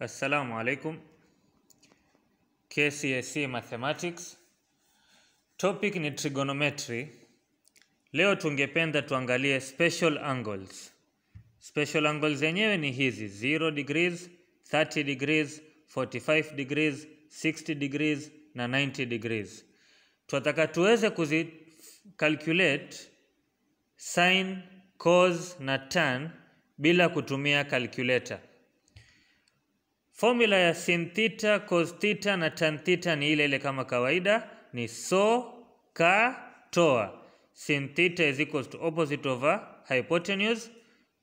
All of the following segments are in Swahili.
Assalamu alaikum. KCSE Mathematics. Topic ni trigonometry. Leo tungependa tuangalie special angles. Special angles zenyewe ni hizi 0 degrees, 30 degrees, 45 degrees, 60 degrees na 90 degrees. Tunataka tuweze kuzi calculate sin, cos na tan bila kutumia calculator. Formula ya sin theta, cos theta na tan theta ni ile ile kama kawaida, ni so ka toa. Sin theta is equals to opposite over hypotenuse,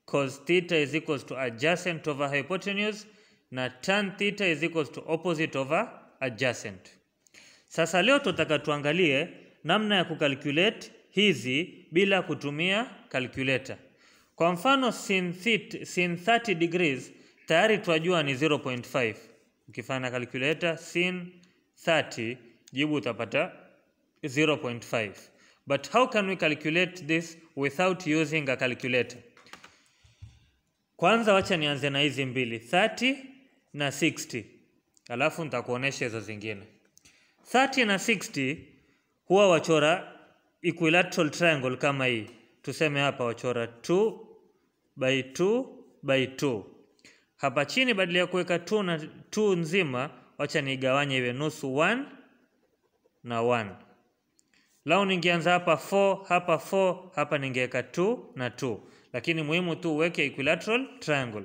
cos theta is equals to adjacent over hypotenuse na tan theta is equals to opposite over adjacent. Sasa leo tutaka tuangalie namna ya kucalculate hizi bila kutumia calculator. Kwa mfano sin, theta, sin 30 degrees tayari tunajua ni 0.5. Ukifanya na calculator sin 30 jibu utapata 0.5. But how can we calculate this without using a calculator? Kwanza wacha nianze na hizi mbili 30 na 60, alafu nitakuonesha hizo zingine. 30 na 60 huwa wachora equilateral triangle kama hii, tuseme hapa wachora 2 by 2 by 2 hapa chini badala ya kuweka 2 na 2 nzima, wacha nigawanye iwe nusu 1 na 1. Lau ningeanza hapa 4, hapa 4, hapa ningeweka 2 na 2. Lakini muhimu tu uweke equilateral triangle.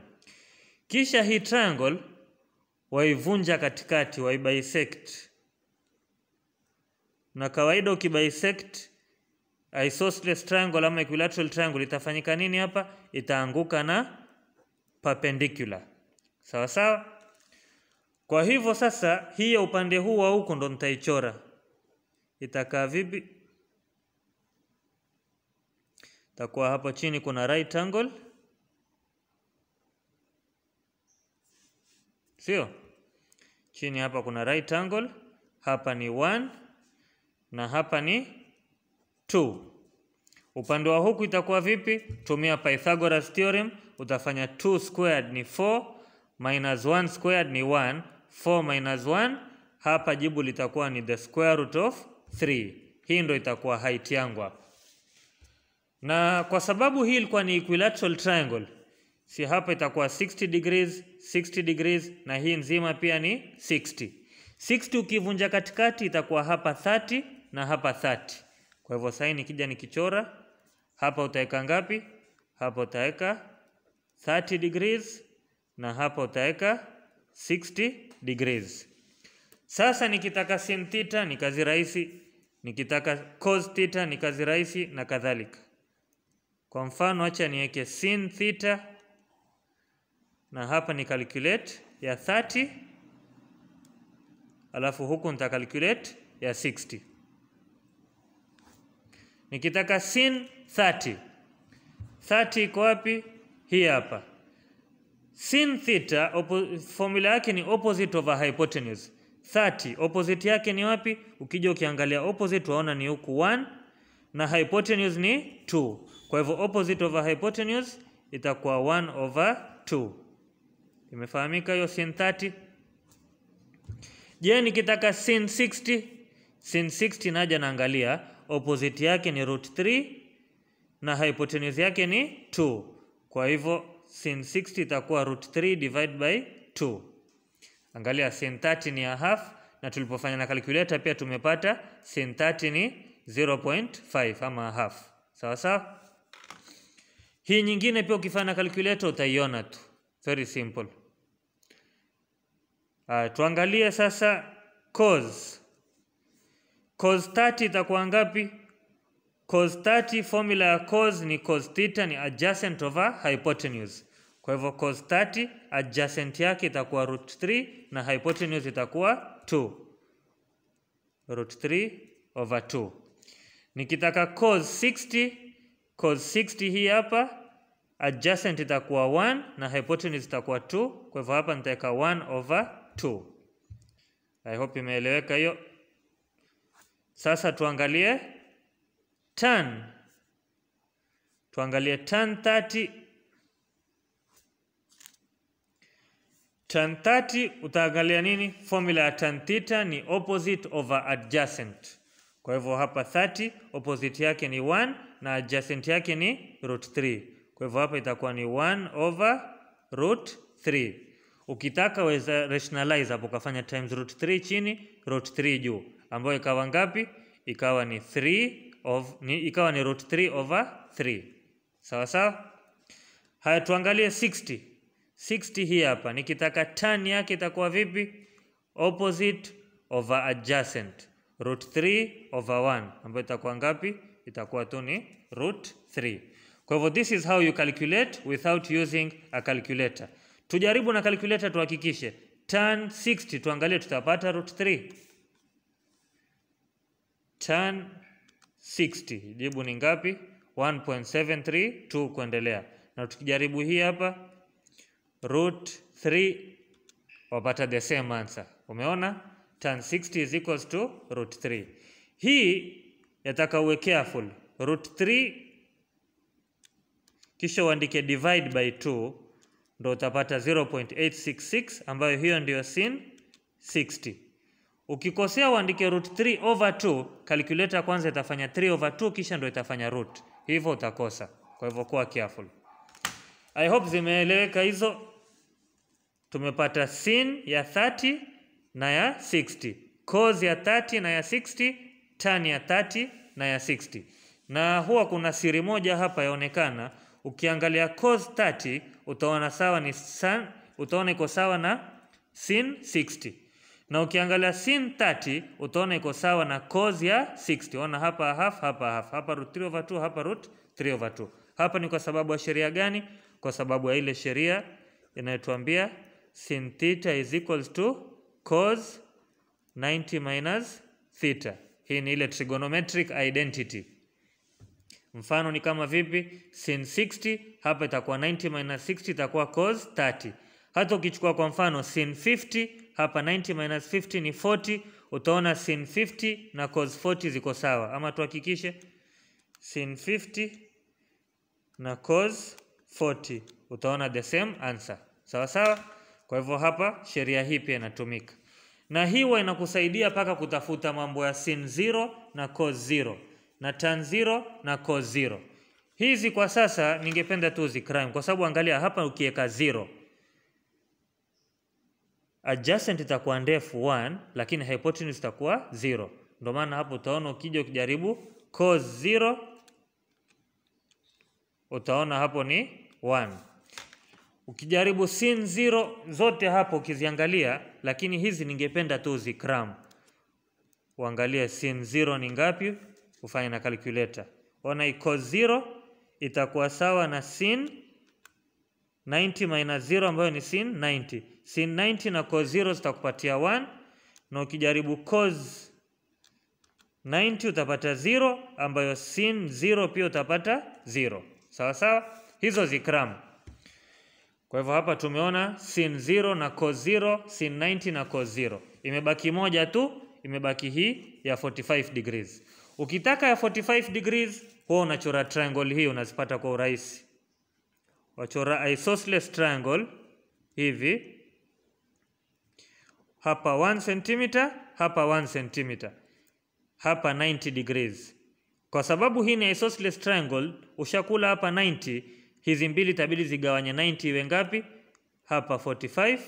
Kisha hii triangle waivunja katikati, waibisect. Na kawaida ukibisect isosceles triangle ama equilateral triangle itafanyika nini hapa? Itaanguka na perpendicular. Sawa sawa. Kwa hivyo sasa hii ya upande huu wa huko ndo nitaichora. Itakaa vipi? Itakuwa hapo chini kuna right angle. Sio? Chini hapa kuna right angle, hapa ni 1 na hapa ni 2. Upande wa huku itakuwa vipi? Tumia Pythagoras theorem, utafanya 2 squared ni 4 minus 1 squared ni 1, 4 minus 1. Hapa jibu litakuwa ni the square root of 3. Hii ndio itakuwa height yangu hapa. Na kwa sababu hii ilikuwa ni equilateral triangle, si hapa itakuwa 60 degrees, 60 degrees na hii nzima pia ni 60. 60 ukivunja katikati itakuwa hapa 30 na hapa 30. Kwa hivyo saini kija nikichora hapa utaweka ngapi? Hapa utaweka 30 degrees na hapa utaweka 60 degrees. Sasa nikitaka sin theta ni kazi rahisi, nikitaka cos theta ni kazi rahisi na kadhalika. Kwa mfano, acha niweke sin theta na hapa ni calculate ya 30 alafu huku nita calculate ya 60. Nikitaka sin 30. 30 iko wapi? Hii hapa. Sin theta formula yake ni opposite over hypotenuse. 30 opposite yake ni wapi? Ukija ukiangalia opposite waona ni huku 1 na hypotenuse ni 2. Kwa hivyo opposite over hypotenuse itakuwa 1 over 2. Imefahamika hiyo sin 30? Je, nikitaka sin 60? Sin 60 naja naangalia opposite yake ni root 3 na hypotenuse yake ni 2. Kwa hivyo sin 60 itakuwa root 3 divided by 2. Angalia sin 30 ni a half, na tulipofanya na calculator pia tumepata sin 30 ni 0.5 ama a half. Sawa sawa. Hii nyingine pia ukifanya na calculator utaiona tu, very simple. Uh, tuangalie sasa cos. Cos 30 itakuwa ngapi? Cos 30 formula ya cos ni cos theta ni adjacent over hypotenuse. Kwa hivyo cos 30 adjacent yake itakuwa root 3 na hypotenuse itakuwa 2. Root 3 over 2. Nikitaka cos 60, cos 60 hii hapa adjacent itakuwa 1 na hypotenuse itakuwa 2. Kwa hivyo hapa nitaweka 1 over 2. I hope imeeleweka hiyo. Sasa tuangalie tan tuangalie tan 30 tan 30 utaangalia nini formula ya tan theta ni opposite over adjacent kwa hivyo hapa 30 opposite yake ni 1 na adjacent yake ni root 3 kwa hivyo hapa itakuwa ni 1 over root 3 ukitaka weza rationalize hapo ukafanya times root 3 chini root 3 juu ambayo ikawa ngapi ikawa ni of, ni, ikawa ni root 3 over 3 sawa sawa. Haya, tuangalie 60. 60 hii hapa nikitaka tan yake itakuwa vipi? Opposite over adjacent root 3 over 1 ambayo itakuwa ngapi? Itakuwa tu ni root 3. Kwa hivyo this is how you calculate without using a calculator. Tujaribu na calculator tuhakikishe. Tan 60 tuangalie tutapata root 3. Tan 60. Jibu ni ngapi? 1.732 kuendelea. Na tukijaribu hii hapa root 3 wapata the same answer. Umeona? Tan 60 is equals to root 3. Hii yataka uwe careful. Root 3 kisha uandike divide by 2 ndo utapata 0.866 ambayo hiyo ndio sin 60. Ukikosea uandike root 3 over 2, calculator kwanza itafanya 3 over 2 kisha ndo itafanya root. Hivyo utakosa. Kwa hivyo kuwa careful. I hope zimeeleweka hizo. Tumepata sin ya 30 na ya 60, cos ya 30 na ya 60, tan ya 30 na ya 60. Na huwa kuna siri moja hapa yaonekana, ukiangalia cos 30 utaona sawa ni san, utaona iko sawa na sin 60 na ukiangalia sin 30 utaona iko sawa na cos ya 60. Ona hapa half, hapa half, hapa root 3 over 2, hapa root 3 over 2. Hapa ni kwa sababu ya sheria gani? Kwa sababu ya ile sheria inayotuambia sin theta is equals to cos 90 minus theta. Hii ni ile trigonometric identity. Mfano ni kama vipi? Sin 60 hapa itakuwa 90 minus 60 itakuwa cos 30. Hata ukichukua kwa mfano sin 50 hapa 90 minus 50 ni 40, utaona sin 50 na cos 40 ziko sawa, ama tuhakikishe sin 50 na cos 40, utaona the same answer. Sawa sawa. Kwa hivyo hapa sheria hii pia inatumika, na hii huwa inakusaidia paka kutafuta mambo ya sin 0 na cos 0 na tan 0 na cos 0. Hizi kwa sasa ningependa tu zikrime, kwa sababu angalia hapa, ukiweka 0 adjacent itakuwa ndefu 1 lakini hypotenuse itakuwa 0. Ndio maana hapo utaona ukija ukijaribu cos 0 utaona hapo ni 1. Ukijaribu sin 0 zote hapo ukiziangalia, lakini hizi ningependa tu uzikram, uangalie sin 0 ni ngapi, ufanye na calculator. Ona i cos 0 itakuwa sawa na sin 90 minus 0 ambayo ni sin 90 sin 90 na cos 0 zitakupatia 1 na ukijaribu cos 90 utapata 0 ambayo sin 0 pia utapata 0. Sawa sawa? Hizo zikram Kwa hivyo hapa tumeona sin 0 na cos 0, sin 90 na cos 0. Imebaki moja tu, imebaki hii ya 45 degrees. Ukitaka ya 45 degrees, huwa unachora triangle hii unazipata kwa urahisi. Wachora isosceles triangle hivi hapa 1 cm, hapa 1 cm, hapa 90 degrees. Kwa sababu hii ni isosceles triangle, ushakula hapa 90, hizi mbili tabidi zigawanye 90 iwe ngapi? Hapa 45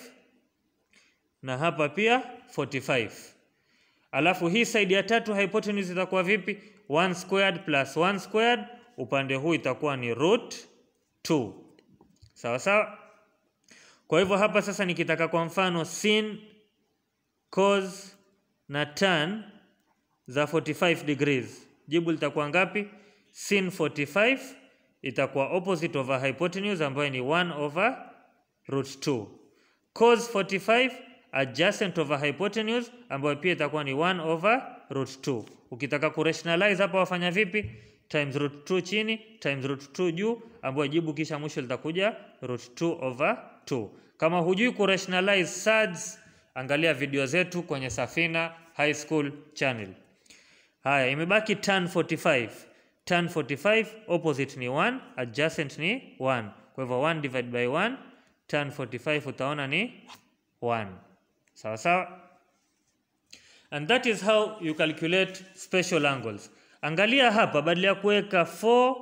na hapa pia 45. Alafu hii side ya tatu hypotenuse itakuwa vipi? 1 squared plus 1 squared, upande huu itakuwa ni root 2. Sawa sawa. Kwa hivyo hapa sasa nikitaka kwa mfano sin cos na tan za 45 degrees. Jibu litakuwa ngapi? Sin 45 itakuwa opposite over hypotenuse ambayo ni 1 over root 2. Cos 45 adjacent over hypotenuse ambayo pia itakuwa ni 1 over root 2. Ukitaka ku rationalize hapa wafanya vipi? times root 2 chini times root 2 juu, ambayo jibu kisha mwisho litakuja root 2 over 2. Kama hujui ku rationalize sides angalia video zetu kwenye Safina High School channel. Haya, imebaki tan 45. Tan 45 opposite ni 1, adjacent ni 1. Kwa hivyo 1 divided by 1 tan 45 utaona ni 1. Sawa sawa? And that is how you calculate special angles. Angalia hapa badala ya kuweka 4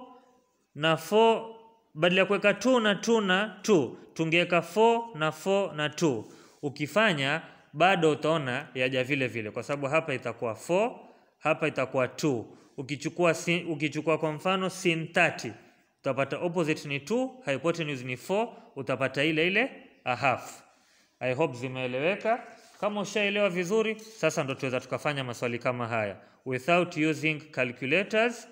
na 4 badala ya kuweka 2 na 2 na 2 tungeweka 4 na 4 na 2 ukifanya bado utaona yaja vile vile, kwa sababu hapa itakuwa 4 hapa itakuwa 2. Ukichukua sin, ukichukua kwa mfano sin 30 utapata opposite ni 2, hypotenuse ni 4, utapata ile ile a half. I hope zimeeleweka. Kama ushaelewa vizuri, sasa ndo tuweza tukafanya maswali kama haya without using calculators.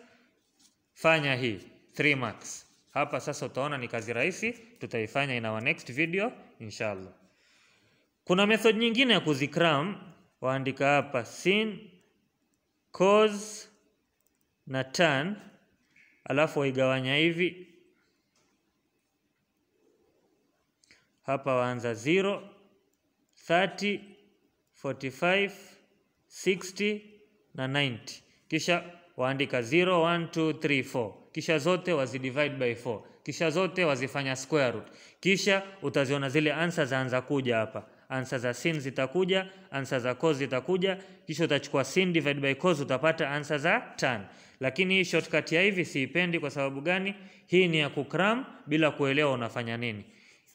Fanya hii 3 marks hapa. Sasa utaona ni kazi rahisi, tutaifanya in our next video inshallah. Kuna method nyingine ya kuzikram, waandika hapa sin cos na tan, alafu waigawanya hivi hapa, waanza 0 30 45 60 na 90, kisha waandika 0 1 2 3 4, kisha zote wazidivide by 4, kisha zote wazifanya square root, kisha utaziona zile answer zaanza kuja hapa ansa za sin zitakuja, ansa za cos zitakuja, kisha utachukua sin divided by cos utapata ansa za tan. Lakini hii shortcut ya hivi siipendi. Kwa sababu gani? Hii ni ya kukram bila kuelewa unafanya nini.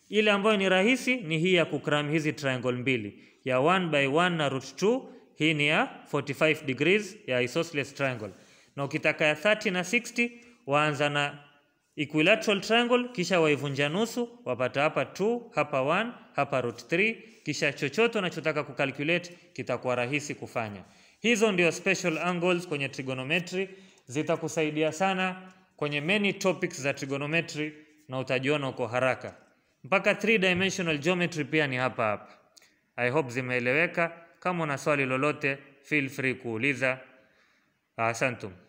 Ile ambayo ni rahisi ni hii ya kukram hizi triangle mbili ya 1 by 1 na root 2. Hii ni ya 45 degrees ya isosceles triangle, na ukitaka ya 30 na 60 waanza na equilateral triangle, kisha waivunja nusu, wapata hapa 2, hapa 1, hapa root 3, kisha chochote unachotaka kucalculate kitakuwa rahisi kufanya. Hizo ndio special angles kwenye trigonometry, zitakusaidia sana kwenye many topics za trigonometry na utajiona uko haraka. Mpaka three dimensional geometry pia ni hapa hapa. I hope zimeeleweka. Kama una swali lolote, feel free kuuliza. Asantum.